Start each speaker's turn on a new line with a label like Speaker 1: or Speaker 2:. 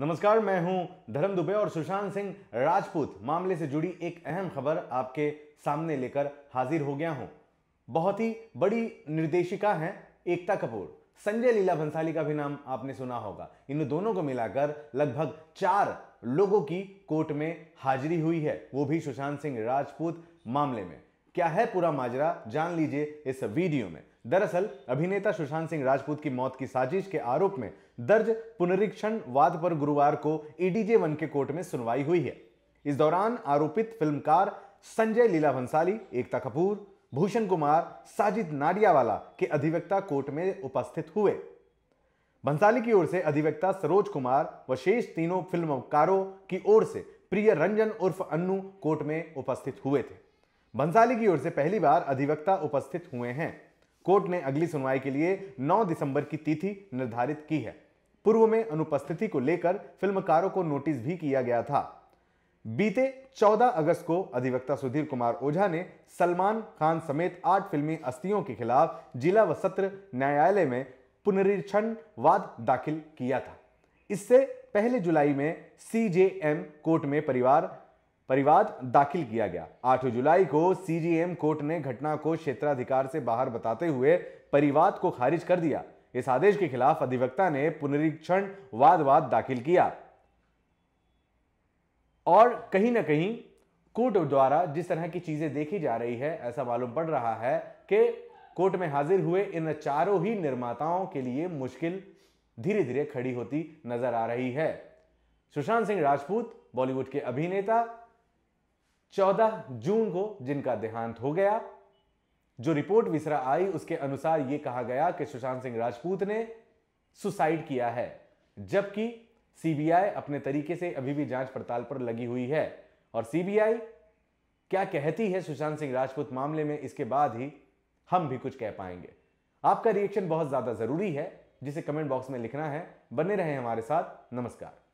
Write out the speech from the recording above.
Speaker 1: नमस्कार मैं हूं धर्म दुबे और सुशांत सिंह राजपूत मामले से जुड़ी एक अहम खबर आपके सामने लेकर हाजिर हो गया हूं बहुत ही बड़ी निर्देशिका है एकता कपूर संजय लीला भंसाली का भी नाम आपने सुना होगा इन दोनों को मिलाकर लगभग चार लोगों की कोर्ट में हाजिरी हुई है वो भी सुशांत सिंह राजपूत मामले में क्या है पूरा माजरा जान लीजिए इस वीडियो में दरअसल अभिनेता सुशांत सिंह राजपूत की मौत की साजिश के आरोप में दर्ज पुनरीक्षण वाद पर गुरुवार को ईडीजे e वन के कोर्ट में सुनवाई हुई है इस दौरान आरोपित फिल्मकार संजय लीला भंसाली एकता कपूर भूषण कुमार साजिद नाडियावाला के अधिवक्ता कोर्ट में उपस्थित हुए भंसाली की ओर से अधिवक्ता सरोज कुमार व शेष तीनों फिल्मकारों की ओर से प्रिय रंजन उर्फ अन्नू कोर्ट में उपस्थित हुए थे बंसाली की ओर से पहली बार अधिवक्ता उपस्थित हुए हैं कोर्ट ने अगली सुनवाई के लिए 9 दिसंबर की तिथि निर्धारित की है पूर्व में अनुपस्थिति को लेकर फिल्मकारों को नोटिस भी किया गया था बीते 14 अगस्त को अधिवक्ता सुधीर कुमार ओझा ने सलमान खान समेत आठ फिल्मी अस्थियों के खिलाफ जिला व सत्र न्यायालय में पुनरीक्षण वाद दाखिल किया था इससे पहले जुलाई में सीजेएम कोर्ट में परिवार परिवाद दाखिल किया गया 8 जुलाई को सीजीएम कोर्ट ने घटना को क्षेत्राधिकार से बाहर बताते हुए परिवाद को खारिज कर दिया इस आदेश के खिलाफ अधिवक्ता ने पुनरीक्षण वाद वाद दाखिल किया और कहीं ना कहीं कोर्ट द्वारा जिस तरह की चीजें देखी जा रही है ऐसा मालूम पड़ रहा है कि कोर्ट में हाजिर हुए इन चारों ही निर्माताओं के लिए मुश्किल धीरे धीरे खड़ी होती नजर आ रही है सुशांत सिंह राजपूत बॉलीवुड के अभिनेता चौदह जून को जिनका देहांत हो गया जो रिपोर्ट विसरा आई उसके अनुसार यह कहा गया कि सुशांत सिंह राजपूत ने सुसाइड किया है जबकि सीबीआई अपने तरीके से अभी भी जांच पड़ताल पर लगी हुई है और सीबीआई क्या कहती है सुशांत सिंह राजपूत मामले में इसके बाद ही हम भी कुछ कह पाएंगे आपका रिएक्शन बहुत ज्यादा जरूरी है जिसे कमेंट बॉक्स में लिखना है बने रहें हमारे साथ नमस्कार